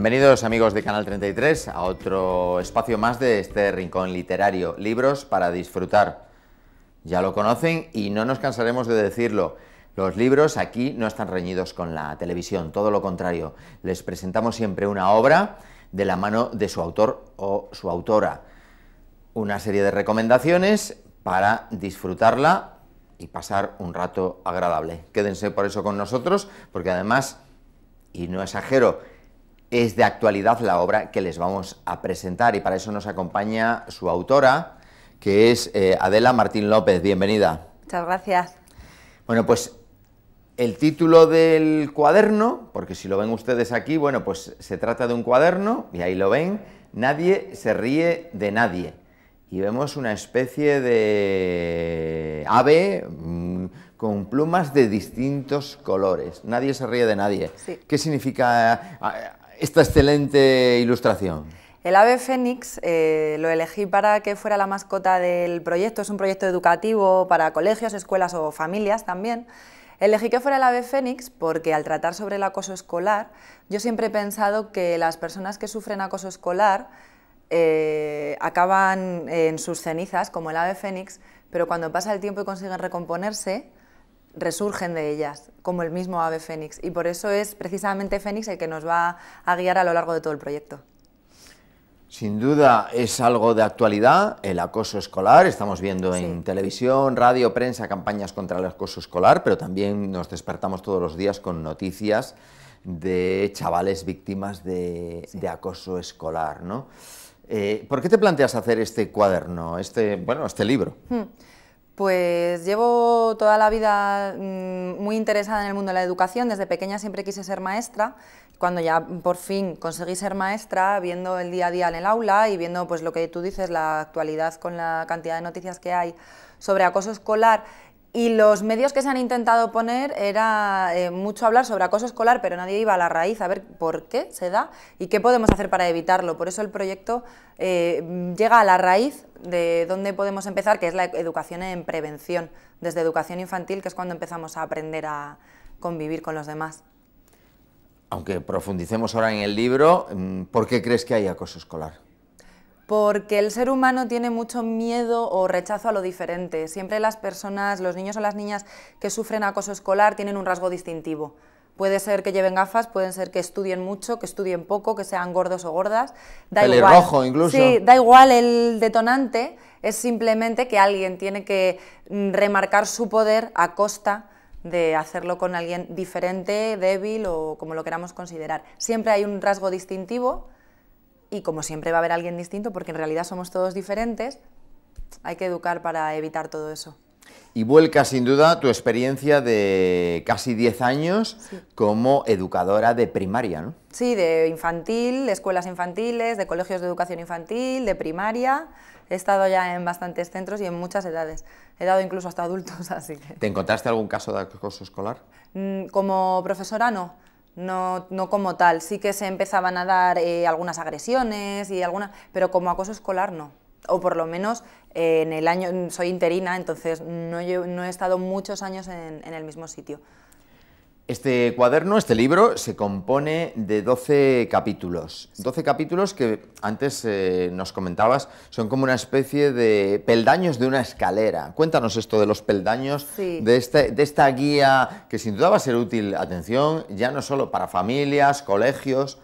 Bienvenidos amigos de Canal 33 a otro espacio más de este rincón literario, libros para disfrutar. Ya lo conocen y no nos cansaremos de decirlo. Los libros aquí no están reñidos con la televisión, todo lo contrario. Les presentamos siempre una obra de la mano de su autor o su autora. Una serie de recomendaciones para disfrutarla y pasar un rato agradable. Quédense por eso con nosotros, porque además, y no exagero, es de actualidad la obra que les vamos a presentar y para eso nos acompaña su autora, que es eh, Adela Martín López. Bienvenida. Muchas gracias. Bueno, pues el título del cuaderno, porque si lo ven ustedes aquí, bueno, pues se trata de un cuaderno, y ahí lo ven, Nadie se ríe de nadie. Y vemos una especie de ave mm, con plumas de distintos colores. Nadie se ríe de nadie. ¿Qué significa? Ah, esta excelente ilustración? El ave fénix eh, lo elegí para que fuera la mascota del proyecto. Es un proyecto educativo para colegios, escuelas o familias también. Elegí que fuera el ave fénix porque al tratar sobre el acoso escolar, yo siempre he pensado que las personas que sufren acoso escolar eh, acaban en sus cenizas, como el ave fénix, pero cuando pasa el tiempo y consiguen recomponerse, resurgen de ellas, como el mismo ave fénix. Y por eso es precisamente Fénix el que nos va a guiar a lo largo de todo el proyecto. Sin duda es algo de actualidad, el acoso escolar, estamos viendo en televisión, radio, prensa, campañas contra el acoso escolar, pero también nos despertamos todos los días con noticias de chavales víctimas de, acoso escolar. ¿no? Eh, ¿Por qué te planteas hacer este cuaderno, este, bueno, este libro? Hmm. Pues llevo toda la vida mm, muy interesada en el mundo de la educación. Desde pequeña siempre quise ser maestra. Cuando ya por fin conseguí ser maestra, viendo el día a día en el aula y viendo pues lo que tú dices, la actualidad con la cantidad de noticias que hay sobre acoso escolar y los medios que se han intentado poner era eh, mucho hablar sobre acoso escolar, pero nadie iba a la raíz a ver por qué se da y qué podemos hacer para evitarlo. Por eso el proyecto eh, llega a la raíz de dónde podemos empezar, que es la educación en prevención, desde educación infantil, que es cuando empezamos a aprender a convivir con los demás. Aunque profundicemos ahora en el libro, mm, ¿por qué crees que hay acoso escolar? porque el ser humano tiene mucho miedo o rechazo a lo diferente. Siempre las personas, los niños o las niñas que sufren acoso escolar tienen un rasgo distintivo. Puede ser que lleven gafas, pueden ser que estudien mucho, que estudien poco, que sean gordos o gordas. Da rojo incluso. Sí, da igual el detonante, es simplemente que alguien tiene que mm, remarcar su poder a costa de hacerlo con alguien diferente, débil o como lo queramos considerar. Siempre hay un rasgo distintivo y como siempre va a haber alguien distinto, porque en realidad somos todos diferentes, hay que educar para evitar todo eso. Y vuelca sin duda tu experiencia de casi 10 años como educadora de primaria, ¿no? Sí, de infantil, de escuelas infantiles, de colegios de educación infantil, de primaria. He estado ya en bastantes centros y en muchas edades. He dado incluso hasta adultos, así que... ¿Te encontraste algún caso de acoso escolar? Mm, como profesora no no, no como tal. Sí que se empezaban a dar eh, algunas agresiones y algunas, pero como acoso escolar no. O por lo menos eh, en el año, soy interina, entonces no, no he estado muchos años en el mismo sitio. Este cuaderno, este libro, se compone de 12 capítulos. 12 capítulos que antes eh, nos comentabas son como una especie de peldaños de una escalera. Cuéntanos esto de los peldaños, este, de esta guía que sin duda va a ser útil, atención, ya no solo para familias, colegios,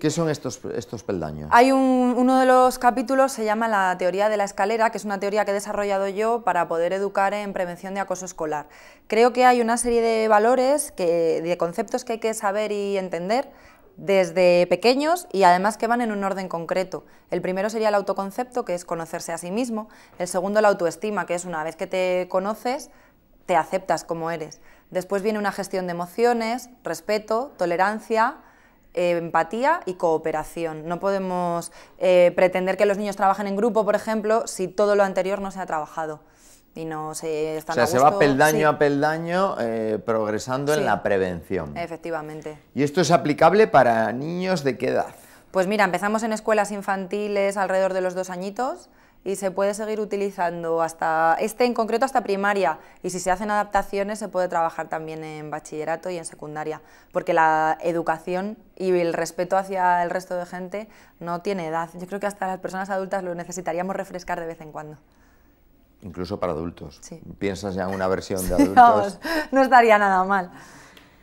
¿Qué son estos, peldaños? Hay uno de los capítulos, se llama la teoría de la escalera, que es una teoría que he desarrollado yo para poder educar en prevención de acoso escolar. Creo que hay una serie de valores, de conceptos que hay que saber y entender desde pequeños y además que van en un orden concreto. El primero sería el autoconcepto, que es conocerse a sí mismo. El segundo, la autoestima, que es una vez que te conoces, te aceptas como eres. Después viene una gestión de emociones, respeto, tolerancia, eh, empatía y cooperación. No podemos eh, pretender que los niños trabajen en grupo, por ejemplo, si todo lo anterior no se ha trabajado y no se están O sea, se va peldaño a peldaño eh, progresando en la prevención. Efectivamente. ¿Y esto es aplicable para niños de qué edad? Pues mira, empezamos en escuelas infantiles alrededor de los dos añitos y se puede seguir utilizando hasta este en concreto hasta primaria y si se hacen adaptaciones se puede trabajar también en bachillerato y en secundaria porque la educación y el respeto hacia el resto de gente no tiene edad. Yo creo que hasta las personas adultas lo necesitaríamos refrescar de vez en cuando. Incluso para adultos. Sí. ¿Piensas ya en una versión de adultos? No, no estaría nada mal.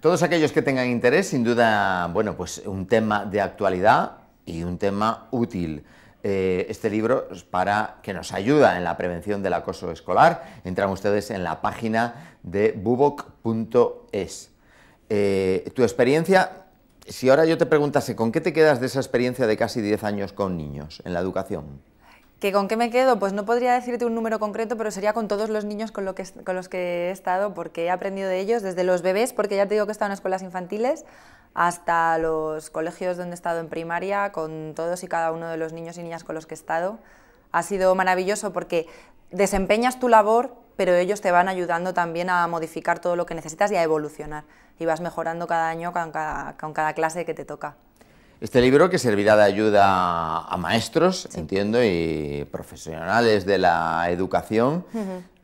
Todos aquellos que tengan interés, sin duda, bueno, pues un tema de actualidad y un tema útil. Eh, este libro para que nos ayuda en la prevención del acoso escolar. Entran ustedes en la página de buboc.es. Eh, tu experiencia, si ahora yo te preguntase, ¿con qué te quedas de esa experiencia de casi 10 años con niños en la educación? ¿Que ¿Con qué me quedo? Pues no podría decirte un número concreto, pero sería con todos los niños con, los que he estado, porque he aprendido de ellos, desde los bebés, porque ya te digo que he estado en escuelas infantiles, hasta los colegios donde he estado en primaria, con todos y cada uno de los niños y niñas con los que he estado. Ha sido maravilloso porque desempeñas tu labor, pero ellos te van ayudando también a modificar todo lo que necesitas y a evolucionar. Y vas mejorando cada año con cada clase que te toca. Este libro que servirá de ayuda a maestros, entiendo, y profesionales de la educación.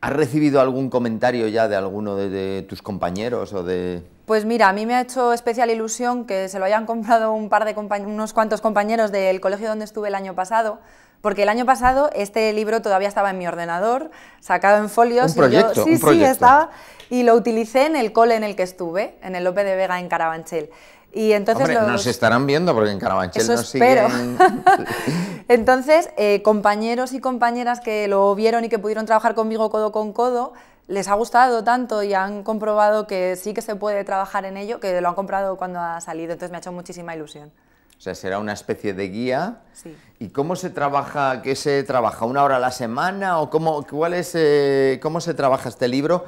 ¿Has recibido algún comentario ya de alguno de, tus compañeros o de...? Pues mira, a mí me ha hecho especial ilusión que se lo hayan comprado un par de unos cuantos compañeros del colegio donde estuve el año pasado, porque el año pasado este libro todavía estaba en mi ordenador, sacado en folios. y yo, sí, sí, estaba. Y lo utilicé en el cole en el que estuve, en el Lope de Vega en Carabanchel. Y entonces Hombre, nos estarán viendo porque en Carabanchel no siguen. entonces, eh, compañeros y compañeras que lo vieron y que pudieron trabajar conmigo codo con codo, les ha gustado tanto y han comprobado que sí que se puede trabajar en ello, que lo han comprado cuando ha salido. Entonces me ha hecho muchísima ilusión. O sea, será una especie de guía sí. ¿Y cómo se trabaja, qué se trabaja, una hora a la semana o cómo, cuál es, eh, cómo se trabaja este libro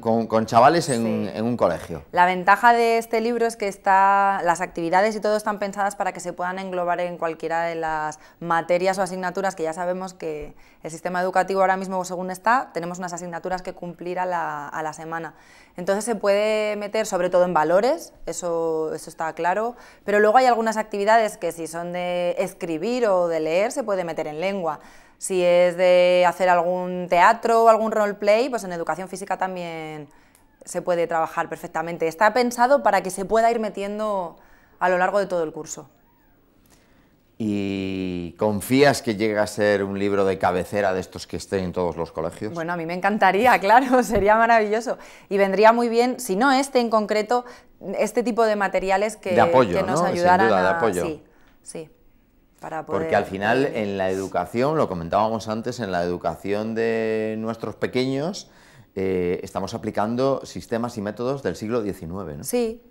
con, chavales en, un colegio? La ventaja de este libro es que está, las actividades y todo están pensadas para que se puedan englobar en cualquiera de las materias o asignaturas que ya sabemos que el sistema educativo ahora mismo, según está, tenemos unas asignaturas que cumplir a la, a la semana. Entonces se puede meter sobre todo en valores, eso, eso está claro, pero luego hay algunas actividades que si son de escribir o de leer, se puede meter en lengua. Si es de hacer algún teatro o algún roleplay, pues en educación física también se puede trabajar perfectamente. Está pensado para que se pueda ir metiendo a lo largo de todo el curso. ¿Y confías que llegue a ser un libro de cabecera de estos que estén en todos los colegios? Bueno, a mí me encantaría, claro, sería maravilloso. Y vendría muy bien, si no este en concreto, este tipo de materiales que, nos ayudaran a... Sí, sí. Porque al final en la educación, lo comentábamos antes, en la educación de nuestros pequeños, eh, estamos aplicando sistemas y métodos del siglo XIX, ¿no? Sí,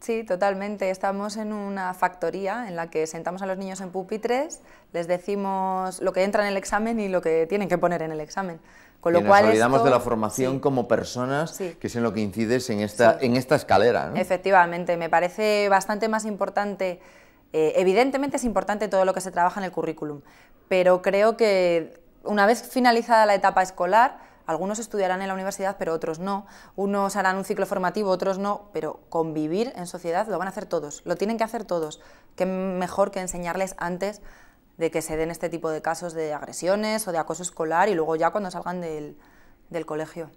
Sí, totalmente. Estamos en una factoría en la que sentamos a los niños en pupitres, les decimos lo que entra en el examen y lo que tienen que poner en el examen. Con lo y nos olvidamos de la formación como personas, que es en lo que incides en esta, en esta escalera. ¿no? Efectivamente, me parece bastante más importante eh, evidentemente es importante todo lo que se trabaja en el currículum, pero creo que una vez finalizada la etapa escolar, algunos estudiarán en la universidad, pero otros no. Unos harán un ciclo formativo, otros no. Pero convivir en sociedad lo van a hacer todos, lo tienen que hacer todos. Qué mejor que enseñarles antes de que se den este tipo de casos de agresiones o de acoso escolar y luego ya cuando salgan del colegio.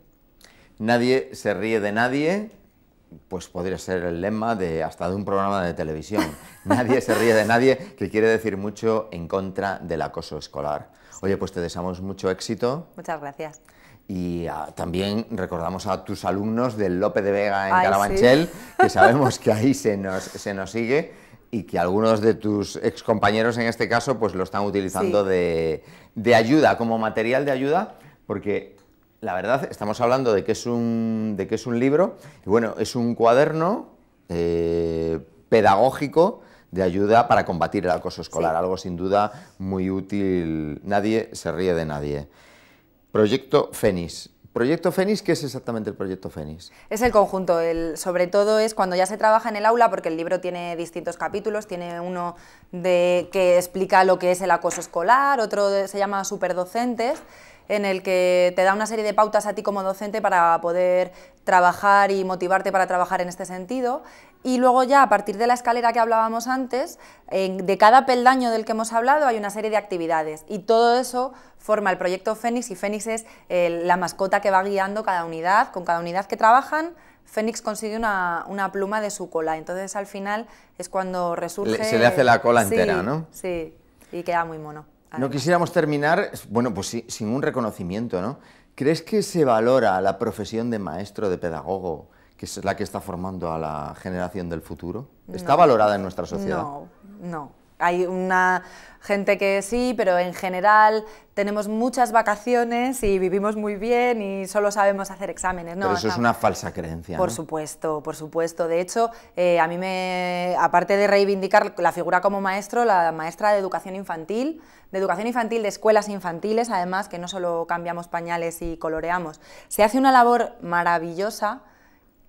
Nadie se ríe de nadie, pues podría ser el lema de hasta de un programa de televisión. nadie se ríe de nadie, que quiere decir mucho en contra del acoso escolar. Oye, pues te deseamos mucho éxito. Muchas gracias. Y ah, también recordamos a tus alumnos del Lope de Vega en Carabanchel, que sabemos que ahí se nos, se nos sigue y que algunos de tus excompañeros en este caso pues lo están utilizando de, de ayuda, como material de ayuda, porque la verdad, estamos hablando de que es un, de es un libro, y bueno, es un cuaderno eh, pedagógico de ayuda para combatir el acoso escolar, algo sin duda muy útil, nadie se ríe de nadie. Proyecto Fénix, Proyecto Fénix, ¿qué es exactamente el Proyecto Fénix? Es el conjunto, sobre todo es cuando ya se trabaja en el aula, porque el libro tiene distintos capítulos, tiene uno de, que explica lo que es el acoso escolar, otro se llama superdocentes, en el que te da una serie de pautas a ti como docente para poder trabajar y motivarte para trabajar en este sentido. Y luego ya, a partir de la escalera que hablábamos antes, de cada peldaño del que hemos hablado hay una serie de actividades y todo eso forma el proyecto Fénix y Fénix es eh, la mascota que va guiando cada unidad, con cada unidad que trabajan, Fénix consigue una, una, pluma de su cola. Entonces al final es cuando resurge. se le hace la cola entera, ¿no? Sí, y queda muy mono. No quisiéramos terminar, bueno, pues sin un reconocimiento, ¿no? ¿Crees que se valora la profesión de maestro, de pedagogo, que es la que está formando a la generación del futuro? ¿Está valorada en nuestra sociedad? No, no hay una gente que sí, pero en general tenemos muchas vacaciones y vivimos muy bien y solo sabemos hacer exámenes. pero eso es una falsa creencia. Por supuesto, por supuesto. De hecho, eh, a mí me, aparte de reivindicar la figura como maestro, la maestra de educación infantil, de educación infantil, de escuelas infantiles, además, que no solo cambiamos pañales y coloreamos, se hace una labor maravillosa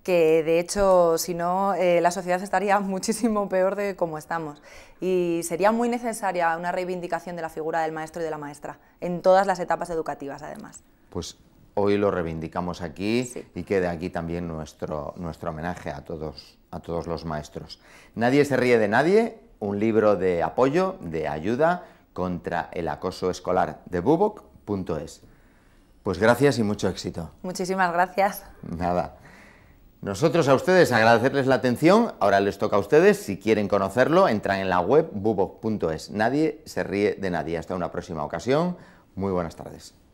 que de hecho, si no, eh, la sociedad estaría muchísimo peor de como estamos. Y sería muy necesaria una reivindicación de la figura del maestro y de la maestra, en todas las etapas educativas además. Pues hoy lo reivindicamos aquí y queda aquí también nuestro, nuestro homenaje a todos, a todos los maestros. Nadie se ríe de nadie, un libro de apoyo, de ayuda contra el acoso escolar de buboc.es. Pues gracias y mucho éxito. Muchísimas gracias. Nada. Nosotros a ustedes agradecerles la atención, ahora les toca a ustedes, si quieren conocerlo, entran en la web bubo.es. Nadie se ríe de nadie. Hasta una próxima ocasión, muy buenas tardes.